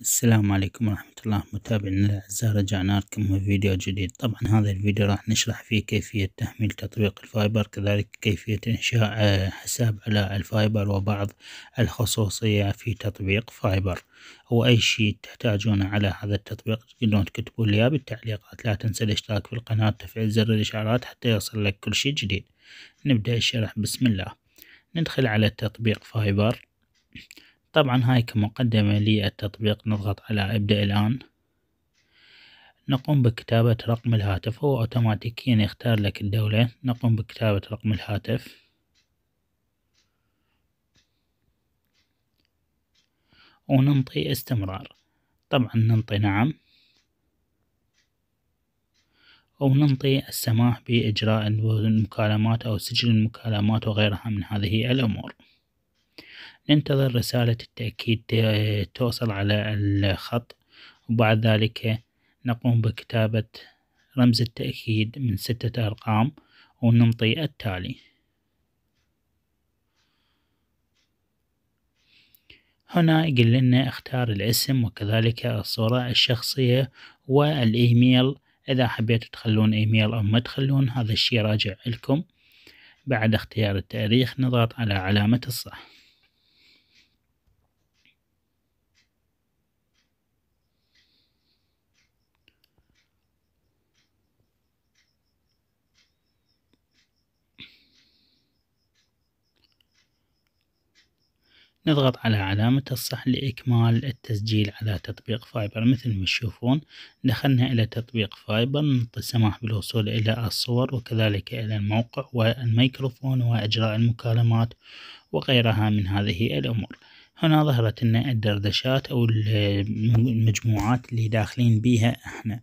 السلام عليكم ورحمة الله متابعينا الأعزاء رجعنا لكم فيديو جديد طبعا هذا الفيديو راح نشرح فيه كيفية تحميل تطبيق الفايبر كذلك كيفية إنشاء آه، حساب على الفايبر وبعض الخصوصية في تطبيق فايبر أو أي شيء تحتاجونه على هذا التطبيق تقدرون تكتبوا لي بالتعليقات لا تنسى الاشتراك في القناة وتفعيل زر الإشعارات حتى يصل لك كل شيء جديد نبدأ الشرح بسم الله ندخل على تطبيق فايبر طبعا هاي كمقدمة للتطبيق نضغط على ابدأ الآن نقوم بكتابة رقم الهاتف هو أوتوماتيكيا يعني يختار لك الدولة نقوم بكتابة رقم الهاتف وننطي استمرار طبعا ننطي نعم وننطي السماح بإجراء المكالمات أو سجل المكالمات وغيرها من هذه الأمور ننتظر رسالة التأكيد آه، توصل على الخط وبعد ذلك نقوم بكتابة رمز التأكيد من ستة أرقام ونمطي التالي هنا يقول لنا اختار الاسم وكذلك الصورة الشخصية والإيميل إذا حبيتوا تخلون إيميل أو ما تخلون هذا الشي راجع لكم بعد اختيار التاريخ نضغط على علامة الصح نضغط على علامة الصح لإكمال التسجيل على تطبيق فايبر مثل ما تشوفون دخلنا إلى تطبيق فايبر نعطي السماح بالوصول إلى الصور وكذلك إلى الموقع والميكروفون وإجراء المكالمات وغيرها من هذه الأمور هنا ظهرت لنا الدردشات أو المجموعات اللي داخلين بيها إحنا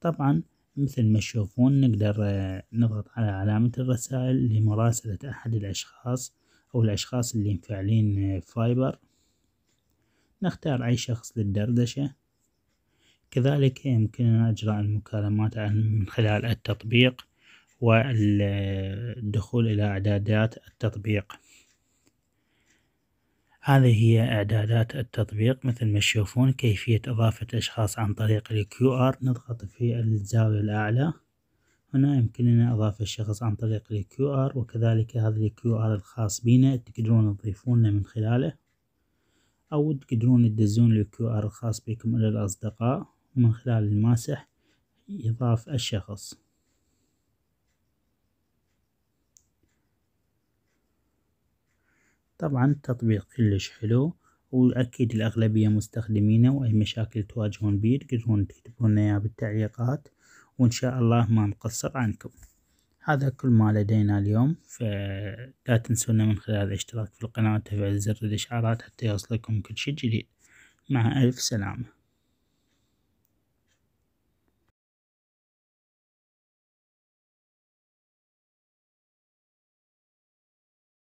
طبعا مثل ما تشوفون نقدر آه، نضغط على علامة الرسائل لمراسلة أحد الأشخاص أو الأشخاص اللي مفعلين فايبر نختار أي شخص للدردشة كذلك يمكننا إجراء المكالمات من خلال التطبيق والدخول إلى إعدادات التطبيق هذه هي إعدادات التطبيق مثل ما تشوفون كيفية إضافة أشخاص عن طريق الكيو آر نضغط في الزاوية الأعلى هنا يمكننا إضافة الشخص عن طريق الكيو آر وكذلك هذا الكيو آر الخاص بنا تقدرون تضيفونا من خلاله أو تقدرون تدزون الكيو آر الخاص بكم إلى الأصدقاء ومن خلال الماسح يضاف الشخص طبعا التطبيق كلش حلو وأكيد الأغلبية مستخدمينه وأي مشاكل تواجهون بيه تقدرون تكتبون إياها بالتعليقات وإن شاء الله ما نقصر عنكم هذا كل ما لدينا اليوم فلا تنسونا من خلال الاشتراك في القناة وتفعيل زر الإشعارات حتى يوصلكم كل شيء جديد مع ألف سلامة